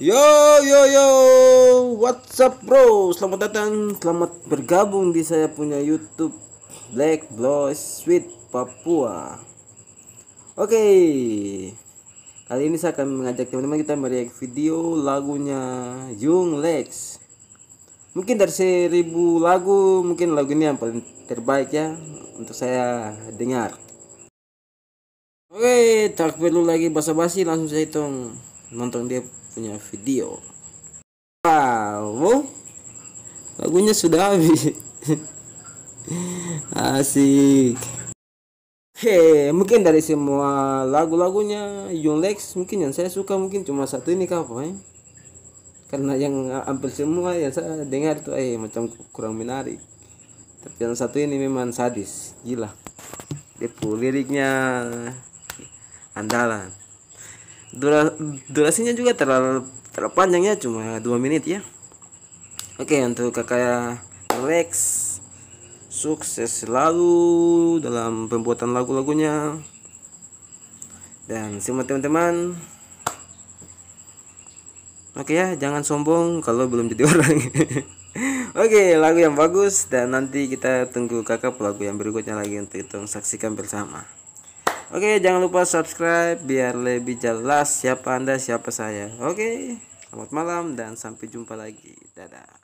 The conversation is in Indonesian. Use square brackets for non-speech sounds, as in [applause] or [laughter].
Yo yo yo, what's up bro? Selamat datang, selamat bergabung di saya punya YouTube Black Bloss Sweet Papua. Oke, okay. kali ini saya akan mengajak teman-teman kita merek video lagunya Jung Lex. Mungkin dari seribu lagu, mungkin lagu ini yang paling terbaik ya untuk saya dengar. Oke, okay, tak perlu lagi basa-basi, langsung saya hitung nonton dia punya video wow lagunya sudah habis [laughs] asik Hey, mungkin dari semua lagu-lagunya Young Lex mungkin yang saya suka mungkin cuma satu ini kah eh? Karena yang hampir semua yang saya dengar itu eh macam kurang menarik. Tapi yang satu ini memang sadis, gila. depo liriknya andalan. Dura, durasinya juga terlalu terlalu ya cuma dua menit ya oke untuk kakak Alex sukses selalu dalam pembuatan lagu-lagunya dan semua teman-teman oke ya jangan sombong kalau belum jadi [laughs] orang oke lagu yang bagus dan nanti kita tunggu kakak lagu yang berikutnya lagi untuk itu saksikan bersama Oke, jangan lupa subscribe biar lebih jelas siapa Anda, siapa saya. Oke, selamat malam dan sampai jumpa lagi. Dadah.